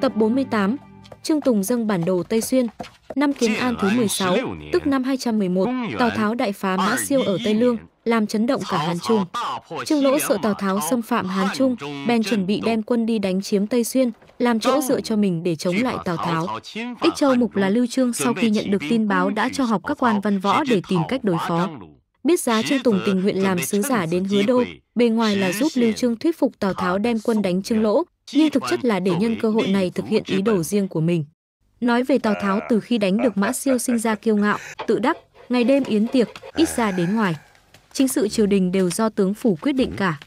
Tập 48, Trương Tùng dâng bản đồ Tây Xuyên, năm Kiến An thứ 16, tức năm 211, Tào Tháo đại phá Mã Siêu ở Tây Lương, làm chấn động cả Hán Trung. Trương Lỗ sợ Tào Tháo xâm phạm Hán Trung, bèn chuẩn bị đem quân đi đánh chiếm Tây Xuyên, làm chỗ dựa cho mình để chống lại Tào Tháo. Ích Châu Mục là Lưu Trương sau khi nhận được tin báo đã cho học các quan văn võ để tìm cách đối phó. Biết giá Trương Tùng tình nguyện làm sứ giả đến hứa đô, bề ngoài là giúp Lưu Trương thuyết phục Tào Tháo đem quân đánh Trương Lỗ, nhưng thực chất là để nhân cơ hội này thực hiện ý đồ riêng của mình. Nói về Tào Tháo từ khi đánh được Mã Siêu sinh ra kiêu ngạo, tự đắc, ngày đêm yến tiệc, ít ra đến ngoài. Chính sự triều đình đều do tướng phủ quyết định cả.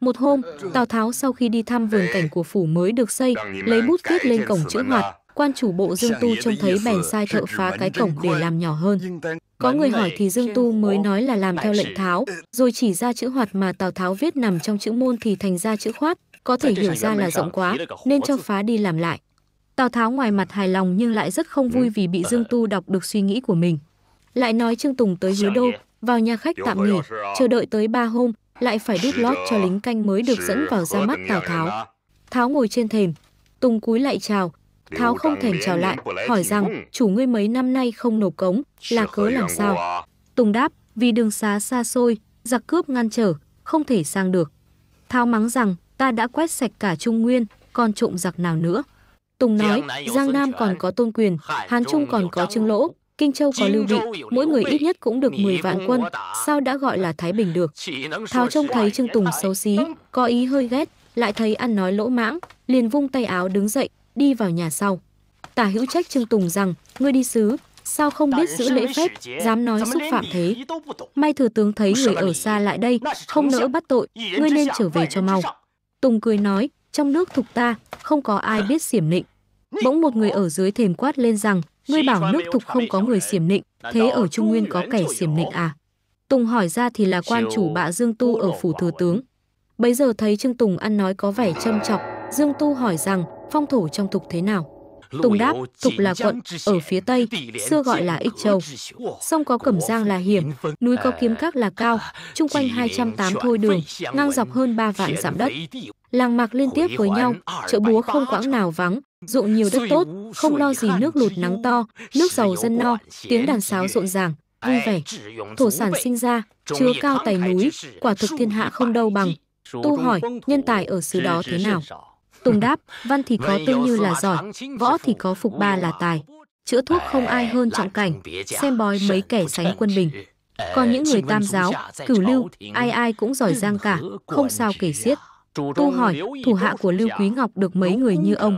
Một hôm, Tào Tháo sau khi đi thăm vườn cảnh của phủ mới được xây, lấy bút viết lên cổng chữ hoạt, quan chủ bộ Dương Tu trông thấy bèn sai thợ phá cái cổng để làm nhỏ hơn. Có người hỏi thì Dương Tu mới nói là làm theo lệnh Tháo, rồi chỉ ra chữ hoạt mà Tào Tháo viết nằm trong chữ môn thì thành ra chữ khoát, có thể hiểu ra là rộng quá, nên cho phá đi làm lại. Tào Tháo ngoài mặt hài lòng nhưng lại rất không vui ừ, vì bị Dương Tu đọc được suy nghĩ của mình. Lại nói Trương Tùng tới hứa đô, vào nhà khách tạm nghỉ, chờ đợi tới ba hôm, lại phải đút lót cho lính canh mới được dẫn vào ra mắt Tào Tháo. Tháo ngồi trên thềm, Tùng cúi lại chào. Tháo không thèm chào lại, hỏi rằng chủ ngươi mấy năm nay không nộp cống, là cớ làm sao? Tùng đáp, vì đường xá xa xôi, giặc cướp ngăn trở, không thể sang được. Tháo mắng rằng ta đã quét sạch cả Trung Nguyên, còn trộm giặc nào nữa. Tùng nói, Giang Nam còn có Tôn Quyền, Hán Trung còn có Trương Lỗ, Kinh Châu có Lưu Bị, mỗi người ít nhất cũng được 10 vạn quân, sao đã gọi là Thái Bình được. Tháo trông thấy Trương Tùng xấu xí, có ý hơi ghét, lại thấy ăn nói lỗ mãng, liền vung tay áo đứng dậy, đi vào nhà sau. Tả hữu trách Trương Tùng rằng, ngươi đi xứ, sao không biết giữ lễ phép, dám nói xúc phạm thế. May thừa tướng thấy người ở xa lại đây, không nỡ bắt tội, ngươi nên trở về cho mau. Tùng cười nói, trong nước thục ta, không có ai biết xiểm nịnh. Bỗng một người ở dưới thềm quát lên rằng, ngươi bảo nước thục không có người xiểm nịnh, thế ở Trung Nguyên có kẻ xiểm nịnh à? Tùng hỏi ra thì là quan chủ bạ Dương Tu ở phủ thừa tướng. Bấy giờ thấy Trương Tùng ăn nói có vẻ châm chọc, Dương Tu hỏi rằng phong thổ trong tục thế nào? Tùng Đáp, tục là quận, ở phía Tây, xưa gọi là Ích Châu. Sông có Cẩm Giang là hiểm, núi có Kiếm Các là cao, chung quanh 208 thôi đường, ngang dọc hơn 3 vạn giảm đất. Làng mạc liên tiếp với nhau, chợ búa không quãng nào vắng, ruộng nhiều đất tốt, không lo gì nước lụt nắng to, nước giàu dân no, tiếng đàn sáo rộn ràng, vui vẻ. Thổ sản sinh ra, chứa cao tài núi, quả thực thiên hạ không đâu bằng. Tu hỏi, nhân tài ở xứ đó thế nào? Tùng đáp, văn thì có tương như là giỏi, võ thì có phục ba là tài. Chữa thuốc không ai hơn trọng cảnh, xem bói mấy kẻ sánh quân bình. Còn những người tam giáo, cửu lưu, ai ai cũng giỏi giang cả, không sao kể xiết. Tu hỏi, thủ hạ của Lưu Quý Ngọc được mấy người như ông?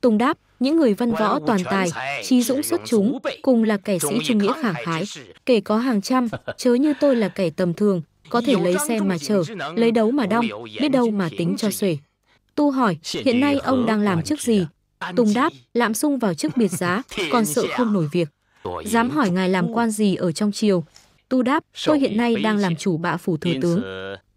Tùng đáp, những người văn võ toàn tài, trí dũng xuất chúng, cùng là kẻ sĩ trung nghĩa khả khái, kể có hàng trăm, chớ như tôi là kẻ tầm thường, có thể lấy xe mà chở, lấy đấu mà đong, biết đâu mà tính cho xuể. Tu hỏi, hiện nay ông đang làm chức gì? Tùng đáp, lạm sung vào chức biệt giá, còn sợ dạ. không nổi việc. Dám hỏi ngài làm quan gì ở trong triều? Tu đáp, tôi hiện nay đang làm chủ bạ phủ thừa tướng.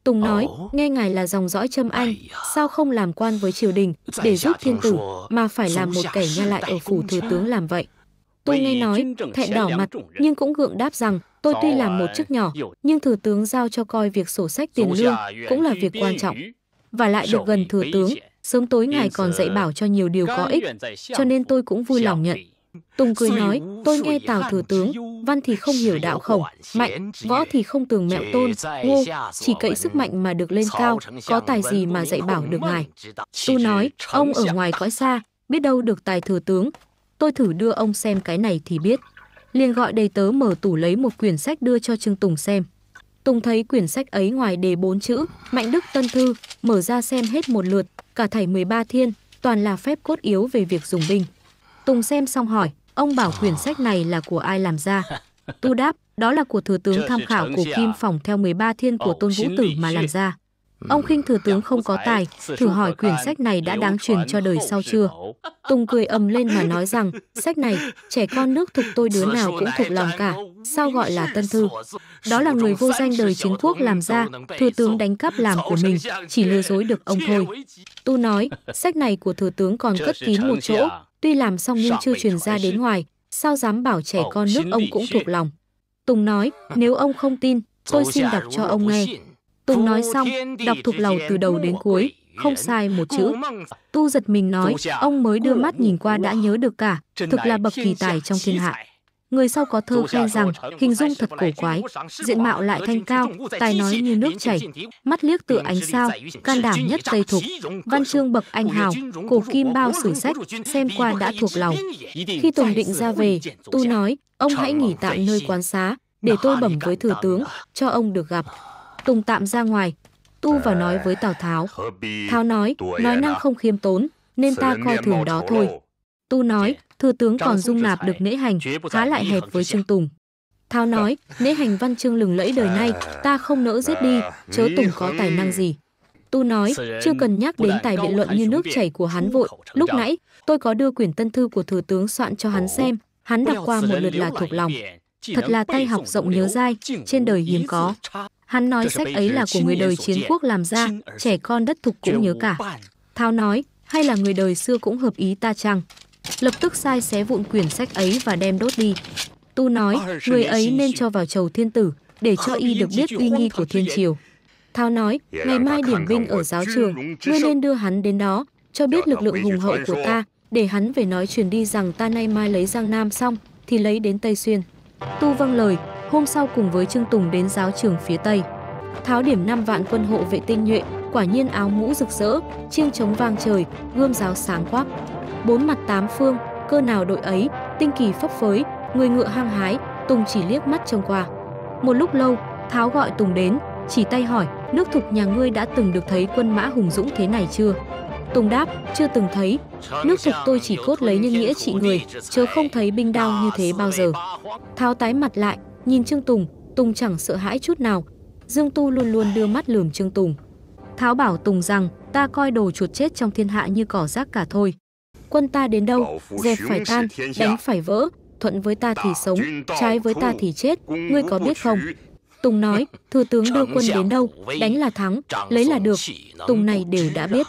Tùng nói, nghe ngài là dòng dõi châm anh, sao không làm quan với triều đình để giúp thiên tử mà phải làm một kẻ nha lại ở phủ thừa tướng làm vậy? Tôi nghe nói, thẹn đỏ mặt, nhưng cũng gượng đáp rằng, tôi tuy làm một chức nhỏ, nhưng thừa tướng giao cho coi việc sổ sách tiền lương cũng là việc quan trọng và lại được gần thừa tướng, sớm tối ngài còn dạy bảo cho nhiều điều có ích, cho nên tôi cũng vui lòng nhận. Tùng cười nói, tôi nghe Tào Thừa Tướng, văn thì không hiểu đạo khổng, mạnh, võ thì không tường mẹo tôn, ngô, chỉ cậy sức mạnh mà được lên cao, có tài gì mà dạy bảo được ngài. Tu nói, ông ở ngoài cõi xa, biết đâu được tài Thừa Tướng, tôi thử đưa ông xem cái này thì biết. Liền gọi đầy tớ mở tủ lấy một quyển sách đưa cho Trương Tùng xem. Tùng thấy quyển sách ấy ngoài đề bốn chữ, Mạnh Đức Tân Thư, mở ra xem hết một lượt, cả thảy 13 thiên, toàn là phép cốt yếu về việc dùng binh. Tùng xem xong hỏi, ông bảo quyển sách này là của ai làm ra? Tu đáp, đó là của Thừa tướng tham khảo của Kim Phòng theo 13 thiên của Tôn Vũ Tử mà làm ra. Ông khinh thừa tướng không có tài, thử hỏi quyển sách này đã đáng truyền cho đời sau chưa. Tùng cười ầm lên mà nói rằng, sách này, trẻ con nước thực tôi đứa nào cũng thuộc lòng cả, sao gọi là tân thư. Đó là người vô danh đời chiến quốc làm ra, thừa tướng đánh cắp làm của mình, chỉ lừa dối được ông thôi. Tu nói, sách này của thừa tướng còn cất kín một chỗ, tuy làm xong nhưng chưa truyền ra đến ngoài, sao dám bảo trẻ con nước ông cũng thuộc lòng. Tùng nói, nếu ông không tin, tôi xin đọc cho ông nghe. Tùng nói xong, đọc thuộc lầu từ đầu đến cuối, không sai một chữ. Tu giật mình nói, ông mới đưa mắt nhìn qua đã nhớ được cả, thực là bậc kỳ tài trong thiên hạ. Người sau có thơ khen rằng, hình dung thật cổ quái, diện mạo lại thanh cao, tài nói như nước chảy, mắt liếc tựa ánh sao, can đảm nhất Tây Thục, văn chương bậc anh hào, cổ kim bao sử sách, xem qua đã thuộc lòng. Khi Tùng định ra về, Tu nói, ông hãy nghỉ tạm nơi quán xá, để tôi bẩm với thừa tướng, cho ông được gặp. Tùng tạm ra ngoài, tu và à, nói với Tào Tháo. Tháo nói, nói à, năng không khiêm tốn, nên ta coi thường đó thôi. Tu nói, thừa tướng còn dung nạp được nễ hành, há lại hẹp với Trương Tùng. Tháo nói, dạ. nễ hành văn chương lừng lẫy đời dạ. nay, ta không nỡ giết đi, dạ. chớ Tùng có tài năng gì. Tu nói, chưa cần nhắc đến tài biện luận như nước chảy của hắn vội. Lúc nãy, tôi có đưa quyển tân thư của thừa tướng soạn cho hắn xem, hắn đọc qua một lượt là thuộc lòng. Thật là tay học rộng nhớ dai, trên đời hiếm có. Hắn nói sách ấy là của người đời chiến quốc làm ra, trẻ con đất thục cũng nhớ cả. thao nói, hay là người đời xưa cũng hợp ý ta chăng? Lập tức sai xé vụn quyển sách ấy và đem đốt đi. Tu nói, người ấy nên cho vào chầu thiên tử, để cho y được biết uy nghi của thiên triều. Thao nói, ngày mai điểm binh ở giáo trường, ngươi nên đưa hắn đến đó, cho biết lực lượng hùng hậu của ta, để hắn về nói truyền đi rằng ta nay mai lấy Giang Nam xong, thì lấy đến Tây Xuyên. Tu vâng lời, hôm sau cùng với Trương Tùng đến giáo trường phía Tây. Tháo điểm 5 vạn quân hộ vệ tinh nhuệ, quả nhiên áo mũ rực rỡ, chiêng trống vang trời, gươm giáo sáng quắc. Bốn mặt tám phương, cơ nào đội ấy, tinh kỳ phấp phới, người ngựa hăng hái, Tùng chỉ liếc mắt trông qua. Một lúc lâu, Tháo gọi Tùng đến, chỉ tay hỏi, nước thục nhà ngươi đã từng được thấy quân mã hùng dũng thế này chưa? Tùng đáp, chưa từng thấy, nước thục tôi chỉ cốt lấy nhân nghĩa trị người, chớ không thấy binh đao như thế bao giờ. Tháo tái mặt lại, Nhìn Trương Tùng, Tùng chẳng sợ hãi chút nào. Dương Tu luôn luôn đưa mắt lườm Trương Tùng. Tháo bảo Tùng rằng, ta coi đồ chuột chết trong thiên hạ như cỏ rác cả thôi. Quân ta đến đâu, dẹp phải tan, đánh phải vỡ, thuận với ta thì sống, trái với ta thì chết, ngươi có biết không? Tùng nói, thừa tướng đưa quân đến đâu, đánh là thắng, lấy là được, Tùng này đều đã biết.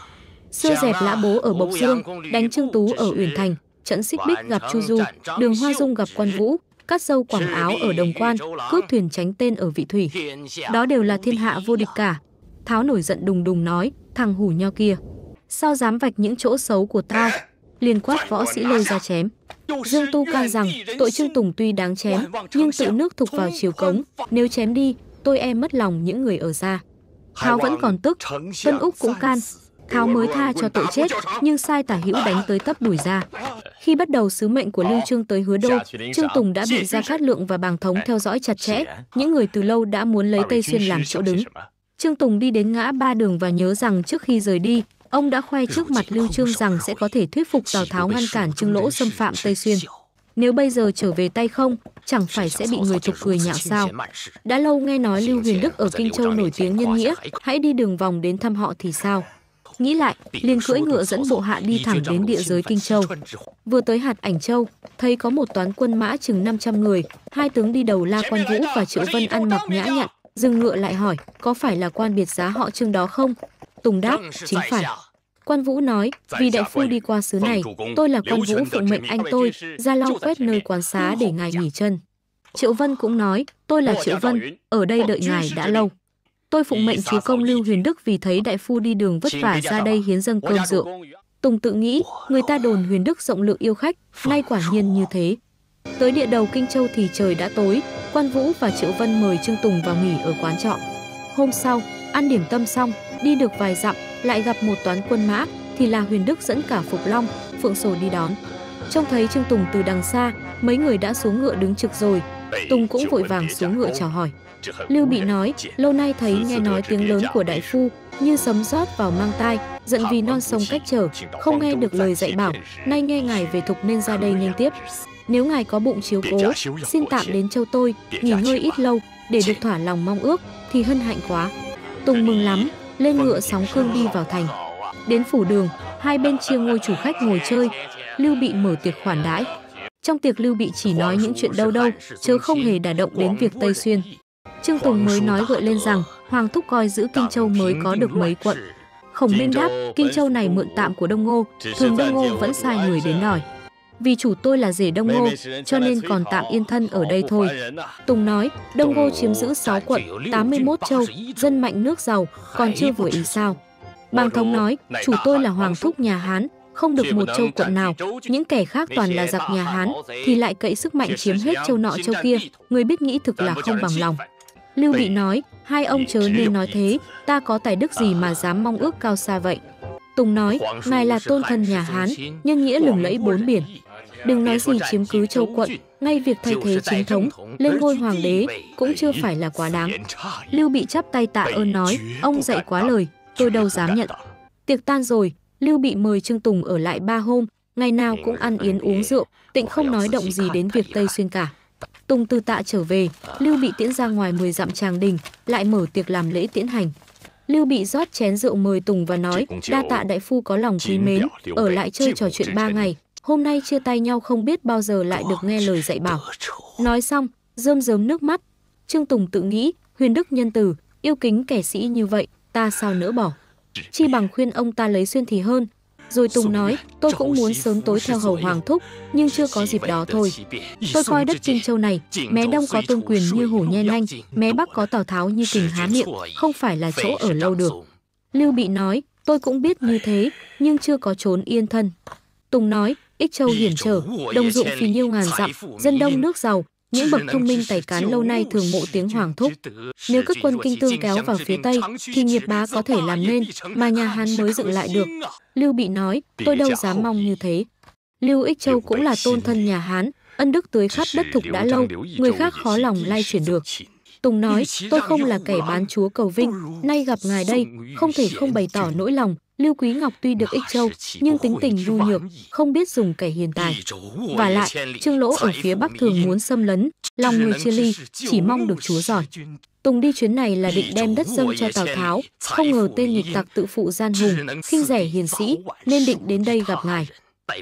Xưa dẹp lã bố ở Bộc Dương, đánh Trương Tú ở Uyển Thành, trận xích bích gặp Chu Du, đường Hoa Dung gặp Quan Vũ, cắt dâu quảng áo ở đồng quan, cướp thuyền tránh tên ở vị thủy. Đó đều là thiên hạ vô địch cả. Tháo nổi giận đùng đùng nói, thằng hủ nho kia. Sao dám vạch những chỗ xấu của tao? Liền quát võ sĩ lôi ra chém. Dương Tu can rằng, tội Trương Tùng tuy đáng chém, nhưng tự nước thục vào chiều cống. Nếu chém đi, tôi e mất lòng những người ở ra. Tháo vẫn còn tức, Tân Úc cũng can, Tháo mới tha cho tội chết, nhưng sai tả hữu đánh tới tấp đuổi ra. Khi bắt đầu sứ mệnh của Lưu Trương tới Hứa Đô, dạ, Trương Tùng đã bị Gia Cát Lượng và Bàng Thống theo dõi chặt chẽ, những người từ lâu đã muốn lấy Tây Xuyên làm chỗ đứng. Trương Tùng đi đến ngã ba đường và nhớ rằng trước khi rời đi, ông đã khoe trước mặt Lưu Trương rằng sẽ có thể thuyết phục Tào Tháo ngăn cản Trương Lỗ xâm phạm Tây Xuyên. Nếu bây giờ trở về tay không, chẳng phải sẽ bị người tục cười nhạo sao? Đã lâu nghe nói Lưu Huyền Đức ở Kinh Châu nổi tiếng nhân nghĩa, hãy đi đường vòng đến thăm họ thì sao? Nghĩ lại, liền cưỡi ngựa dẫn bộ hạ đi thẳng đến địa giới Kinh Châu. Vừa tới hạt Ảnh Châu, thấy có một toán quân mã chừng 500 người, hai tướng đi đầu La Quan Vũ và Triệu Vân ăn mặc nhã nhặn, dừng ngựa lại hỏi, có phải là quan biệt giá họ Trương đó không? Tùng đáp, chính phải. Quan Vũ nói, vì đại phu đi qua xứ này, tôi là quan Vũ phụng mệnh anh tôi, ra lau quét nơi quán xá để ngài nghỉ chân. Triệu Vân cũng nói, tôi là Triệu Vân, ở đây đợi ngài đã lâu. Tôi phụng mệnh trí công Lưu Huyền Đức vì thấy vâng. đại phu đi đường vất vả ra đây hiến dâng cơm rượu. Tùng tự nghĩ, người ta đồn Huyền Đức rộng lượng yêu khách, nay quả nhiên như thế. Tới địa đầu Kinh Châu thì trời đã tối, Quan Vũ và Triệu Vân mời Trương Tùng vào nghỉ ở quán trọ. Hôm sau, ăn điểm tâm xong, đi được vài dặm, lại gặp một toán quân mã, thì là Huyền Đức dẫn cả Phục Long, Phượng Sổ đi đón. Trông thấy Trương Tùng từ đằng xa, mấy người đã xuống ngựa đứng trực rồi, Tùng cũng vội vàng xuống ngựa chào hỏi. Lưu Bị nói, lâu nay thấy nghe nói tiếng lớn dạ của đại phu, như sấm rót vào mang tai, giận vì non sông cách trở, không nghe được lời dạy bảo, nay nghe ngài về thục nên ra đây nghênh tiếp. Nếu ngài có bụng chiếu cố, xin tạm đến châu tôi, nghỉ ngơi ít à. lâu, để được thỏa lòng mong ước, thì hân hạnh quá. Tùng mừng lắm, lên ngựa sóng cương đi vào thành. Đến phủ đường, hai bên chia ngôi chủ khách ngồi chơi, Lưu Bị mở tiệc khoản đãi. Trong tiệc Lưu Bị chỉ nói những chuyện đâu đâu, chứ không hề đả động đến việc Tây Xuyên. Trương Tùng mới nói gợi lên rằng Hoàng Thúc coi giữ Kinh Châu mới có được mấy quận. Khổng Minh đáp, Kinh Châu này mượn tạm của Đông Ngô, thường Đông Ngô vẫn sai người đến đòi. Vì chủ tôi là rể Đông Ngô, cho nên còn tạm yên thân ở đây thôi. Tùng nói, Đông Ngô chiếm giữ 6 quận, 81 châu, dân mạnh nước giàu, còn chưa vừa ý sao. Bàng Thống nói, chủ tôi là Hoàng Thúc nhà Hán, không được một châu quận nào, những kẻ khác toàn là giặc nhà Hán, thì lại cậy sức mạnh chiếm hết châu nọ châu kia, người biết nghĩ thực là không bằng lòng. Lưu Bị nói, hai ông chớ nên nói thế, ta có tài đức gì mà à. dám mong ước cao xa vậy. Tùng nói, ngài là tôn thân nhà Hán, nhân nghĩa lừng lẫy bốn biển. Đừng nói gì chiếm cứ châu quận, ngay việc thay thế chính thống, lên ngôi hoàng đế cũng chưa phải là quá đáng. Lưu Bị chắp tay tạ ơn nói, ông dạy quá lời, tôi đâu dám nhận. Tiệc tan rồi, Lưu Bị mời Trương Tùng ở lại ba hôm, ngày nào cũng ăn yến uống rượu, tịnh không nói động gì đến việc Tây Xuyên cả. Tùng từ tạ trở về, Lưu Bị tiễn ra ngoài 10 dặm tràng đình, lại mở tiệc làm lễ tiễn hành. Lưu Bị rót chén rượu mời Tùng và nói, đa tạ đại phu có lòng quý mến, ở lại chơi trò chuyện ba ngày, hôm nay chia tay nhau không biết bao giờ lại được nghe lời dạy bảo. Nói xong, rơm rớm nước mắt, Trương Tùng tự nghĩ, huyền đức nhân tử, yêu kính kẻ sĩ như vậy, ta sao nỡ bỏ. Chi bằng khuyên ông ta lấy xuyên thì hơn, rồi Tùng nói, tôi cũng muốn sớm tối theo hầu Hoàng Thúc, nhưng chưa có dịp đó thôi. Tôi coi đất Trinh Châu này, mé đông có tương quyền như Hổ Nhen Anh, mé bắc có Tào Tháo như Kình Há Miệng, không phải là chỗ ở lâu được. Lưu Bị nói, tôi cũng biết như thế, nhưng chưa có trốn yên thân. Tùng nói, Ích Châu hiểm trở, đồng dụng phì nhiêu ngàn dặm, dân đông nước giàu, những bậc thông minh tài cán lâu nay thường mộ tiếng hoàng thúc. Nếu các quân kinh tương kéo vào phía Tây, thì nghiệp bá có thể làm nên, mà nhà Hán mới dựng lại được. Lưu Bị nói, tôi đâu dám mong như thế. Lưu Ích Châu cũng là tôn thân nhà Hán, ân đức tưới khắp đất thục đã lâu, người khác khó lòng lay chuyển được. Tùng nói, tôi không là kẻ bán chúa cầu vinh, nay gặp ngài đây, không thể không bày tỏ nỗi lòng, Lưu Quý Ngọc tuy được ích châu, nhưng tính tình nhu nhược, không biết dùng kẻ hiền tài. Và lại, Trương Lỗ ở phía Bắc thường muốn xâm lấn, lòng người chia ly, chỉ mong được chúa giỏi. Tùng đi chuyến này là định đem đất dâng cho Tào Tháo, không ngờ tên nghịch tặc tự phụ gian hùng, khinh rẻ hiền sĩ, nên định đến đây gặp ngài.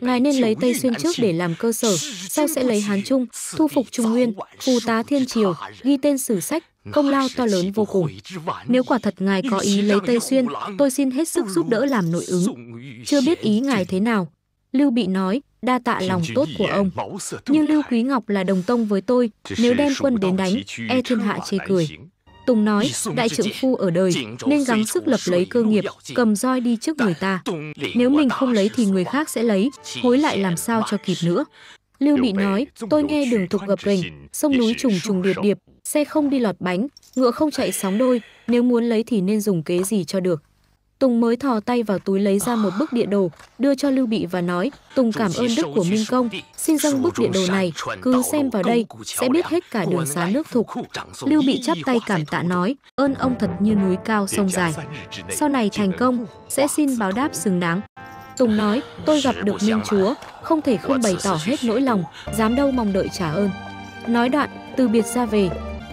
Ngài nên lấy Tây Xuyên trước để làm cơ sở, sau sẽ lấy Hán Trung, thu phục Trung Nguyên, phù tá Thiên Triều, ghi tên sử sách, Công lao to lớn vô cùng. Nếu quả thật ngài có ý lấy Tây Xuyên, tôi xin hết sức giúp đỡ làm nội ứng. Chưa biết ý ngài thế nào. Lưu Bị nói, đa tạ lòng tốt của ông. Nhưng Lưu Quý Ngọc là đồng tông với tôi, nếu đem quân đến đánh, e thiên hạ chê cười. Tùng nói, đại trưởng phu ở đời, nên gắng sức lập lấy cơ nghiệp, cầm roi đi trước người ta. Nếu mình không lấy thì người khác sẽ lấy, hối lại làm sao cho kịp nữa. Lưu Bị nói, tôi nghe đường thục gập ghềnh, sông núi trùng trùng điệp điệp, xe không đi lọt bánh, ngựa không chạy sóng đôi, nếu muốn lấy thì nên dùng kế gì cho được. Tùng mới thò tay vào túi lấy ra một bức địa đồ, đưa cho Lưu Bị và nói, Tùng cảm ơn đức của Minh Công, xin dâng bức địa đồ này, cứ xem vào đây, sẽ biết hết cả đường xá nước thục. Lưu Bị chắp tay cảm tạ nói, ơn ông thật như núi cao sông dài. Sau này thành công, sẽ xin báo đáp xứng đáng. Tùng nói, tôi gặp được Minh Chúa, không thể không bày tỏ hết nỗi lòng, dám đâu mong đợi trả ơn. Nói đoạn, từ biệt ra về.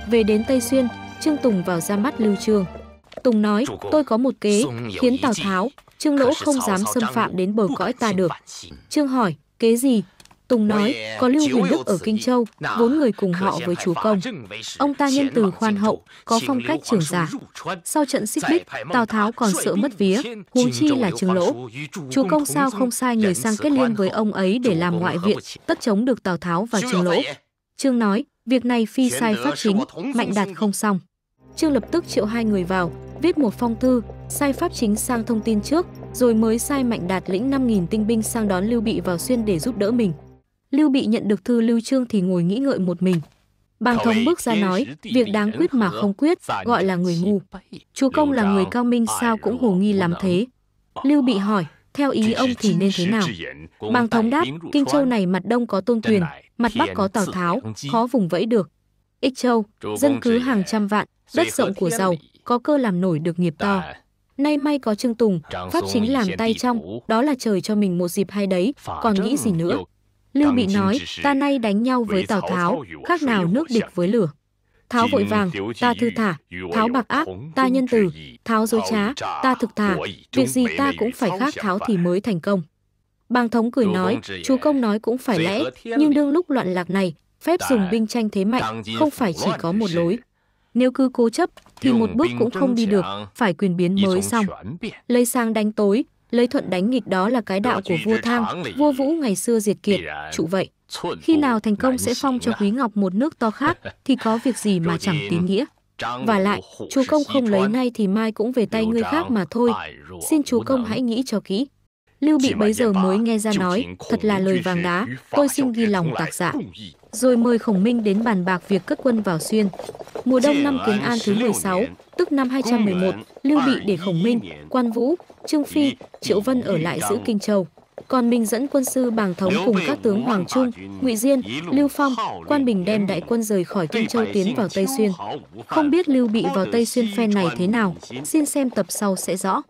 Về đến Tây Xuyên, Trương Tùng vào ra mắt Lưu Trương. Tùng nói, tôi có một kế, khiến Tào Tháo, Trương Lỗ không dám xâm phạm đến bờ cõi ta được. Trương hỏi, kế gì? Tùng nói, có Lưu Huyền Đức ở Kinh Châu, vốn người cùng họ với chúa công. Ông ta nhân từ khoan hậu, có phong cách trưởng giả. Sau trận xích bích, Tào Tháo còn sợ mất vía, huống chi là trứng lỗ. Chúa công sao không sai người sang kết liên với ông ấy để làm ngoại viện, tất chống được Tào Tháo và trứng lỗ. Trương nói, việc này phi sai pháp chính, mạnh đạt không xong. Trương lập tức triệu hai người vào, viết một phong thư, sai pháp chính sang thông tin trước, rồi mới sai Mạnh Đạt lĩnh 5.000 tinh binh sang đón Lưu Bị vào Xuyên để giúp đỡ mình. Lưu Bị nhận được thư Lưu Trương thì ngồi nghĩ ngợi một mình. Bàng thống bước ra nói, việc đáng quyết mà không quyết, gọi là người ngu. Chúa công là người cao minh sao cũng hồ nghi làm thế. Lưu Bị hỏi, theo ý ông thì nên thế nào? Bàng thống đáp, Kinh Châu này mặt đông có tôn tuyền, mặt bắc có Tào Tháo, khó vùng vẫy được. Ích Châu, dân cứ hàng trăm vạn, đất rộng của giàu, có cơ làm nổi được nghiệp to. Nay may có Trương Tùng, Pháp chính làm tay trong, đó là trời cho mình một dịp hay đấy, còn nghĩ gì nữa. Lưu Bị nói, ta nay đánh nhau với Tào Tháo, khác nào nước địch với lửa. Tháo vội vàng, ta thư thả, Tháo bạc ác, ta nhân từ, Tháo dối trá, ta thực thả. việc gì ta cũng phải khác Tháo thì mới thành công. Bàng thống cười nói, chú công nói cũng phải lẽ, nhưng đương lúc loạn lạc này, phép dùng binh tranh thế mạnh, không phải chỉ có một lối. Nếu cứ cố chấp, thì một bước cũng không đi được, phải quyền biến mới xong. Lấy sang đánh tối, Lấy thuận đánh nghịch đó là cái đạo của vua Thang, vua Vũ ngày xưa diệt kiệt, trụ vậy. Khi nào thành công sẽ phong cho Quý Ngọc một nước to khác thì có việc gì mà chẳng tín nghĩa. Và lại, chúa công không lấy nay thì mai cũng về tay người khác mà thôi. Xin chúa công hãy nghĩ cho kỹ. Lưu Bị bấy giờ mới nghe ra nói, thật là lời vàng đá, tôi xin ghi lòng tạc dạ. Rồi mời Khổng Minh đến bàn bạc việc cất quân vào Xuyên. Mùa đông năm Kiến An thứ 16, tức năm 211, Lưu Bị để Khổng Minh, Quan Vũ, Trương Phi, Triệu Vân ở lại giữ Kinh Châu. Còn mình dẫn quân sư Bàng Thống cùng các tướng Hoàng Trung, Ngụy Diên, Lưu Phong, Quan Bình đem đại quân rời khỏi Kinh Châu tiến vào Tây Xuyên. Không biết Lưu Bị vào Tây Xuyên phe này thế nào, xin xem tập sau sẽ rõ.